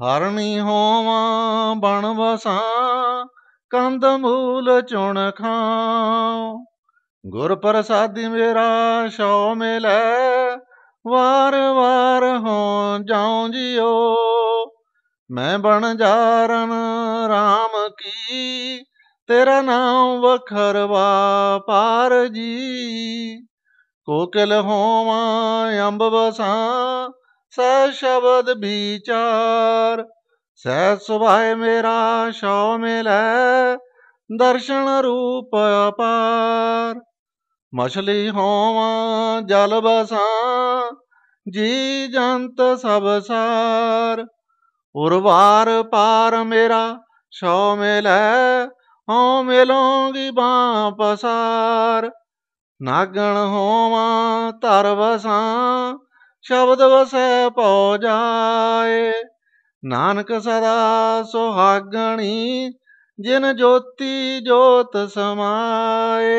ਹਰਨੀ ਹੋਵਾਂ ਬਣ ਵਸਾਂ ਕੰਦ ਮੂਲ ਚੁਣ ਖਾਂ ਗੁਰ ਪ੍ਰਸਾਦਿ ਮੇਰਾ ਸ਼ੌ ਮਿਲੈ ਵਾਰ ਵਾਰ ਹੋ ਜਾਉ ਜਿਉ ਮੈਂ ਬਣ ਜਾਰਨ RAM ਕੀ ਤੇਰਾ ਨਾਮ ਵਖਰਵਾ ਪਾਰ ਜੀ ਕੋਕਲ ਹੋਵਾਂ ਅੰਬ ਵਸਾਂ ਸਹਿ ਸ਼ਬਦ ਵਿਚਾਰ ਸਹਿ ਸੁਭਾਏ ਮੇਰਾ ਸ਼ੌ ਮਿਲੈ ਦਰਸ਼ਨ ਰੂਪ ਅਪਾਰ ਮਛਲੀ ਹੋਵਾਂ ਜਲ ਬਸਾਂ ਜੀ ਜੰਤ ਸਭ ਸਾਰ ਉਰਵਾਰ ਪਾਰ ਮੇਰਾ ਸ਼ੌ ਮਿਲੈ ਹਉ ਮਿਲੋਂਗੀ ਬਾਹ ਪਸਾਰ ਨਾਗਣ ਹੋਵਾਂ ਧਰ ਵਸਾਂ ਸ਼ਬਦ ਵਸੈ ਭਉ ਜਾਏ ਨਾਨਕ ਸਦਾ ਸੁਹਾਗਣੀ ਜਿਨ ਜੋਤੀ ਜੋਤ ਸਮਾਏ